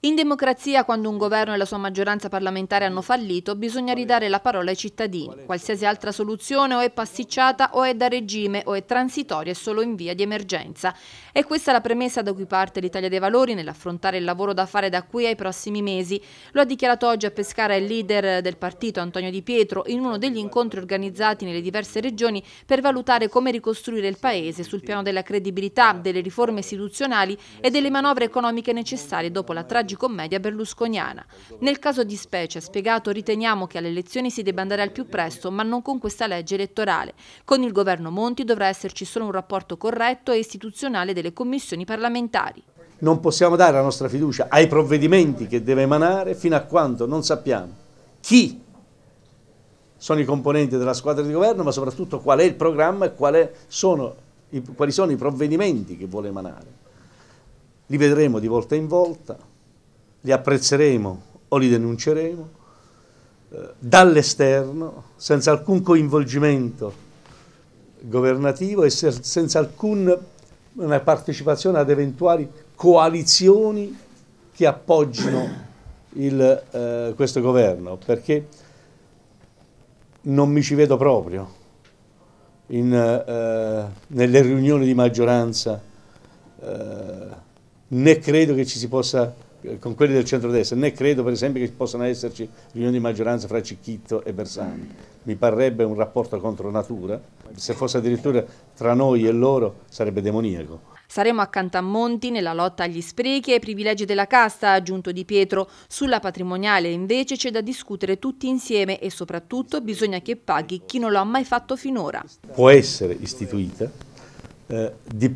In democrazia, quando un governo e la sua maggioranza parlamentare hanno fallito, bisogna ridare la parola ai cittadini. Qualsiasi altra soluzione o è pasticciata o è da regime o è transitoria e solo in via di emergenza. E questa è la premessa da cui parte l'Italia dei Valori nell'affrontare il lavoro da fare da qui ai prossimi mesi. Lo ha dichiarato oggi a Pescara il leader del partito Antonio Di Pietro in uno degli incontri organizzati nelle diverse regioni per valutare come ricostruire il Paese sul piano della credibilità, delle riforme istituzionali e delle manovre economiche necessarie parlamentari dopo la tragicommedia berlusconiana. Nel caso di specie, ha spiegato, riteniamo che alle elezioni si debba andare al più presto, ma non con questa legge elettorale. Con il governo Monti dovrà esserci solo un rapporto corretto e istituzionale delle commissioni parlamentari. Non possiamo dare la nostra fiducia ai provvedimenti che deve emanare fino a quando non sappiamo chi sono i componenti della squadra di governo, ma soprattutto qual è il programma e quali sono i provvedimenti che vuole emanare li vedremo di volta in volta, li apprezzeremo o li denunceremo, eh, dall'esterno, senza alcun coinvolgimento governativo e se, senza alcuna partecipazione ad eventuali coalizioni che appoggino il, eh, questo governo, perché non mi ci vedo proprio in, eh, nelle riunioni di maggioranza eh, né credo che ci si possa, eh, con quelli del centrodestra, né credo per esempio che possano esserci riunioni di maggioranza fra Cicchitto e Bersani. Mi parrebbe un rapporto contro natura, se fosse addirittura tra noi e loro sarebbe demoniaco. Saremo accanto a Monti nella lotta agli sprechi e ai privilegi della casta, ha aggiunto Di Pietro. Sulla patrimoniale invece c'è da discutere tutti insieme e soprattutto bisogna che paghi chi non lo ha mai fatto finora. Può essere istituita, eh, di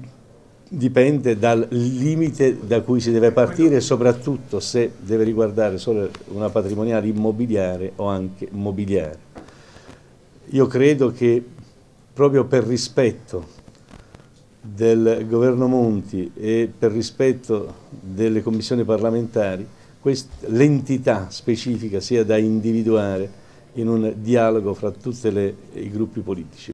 dipende dal limite da cui si deve partire, soprattutto se deve riguardare solo una patrimoniale immobiliare o anche mobiliare. Io credo che proprio per rispetto del governo Monti e per rispetto delle commissioni parlamentari, l'entità specifica sia da individuare in un dialogo fra tutti i gruppi politici.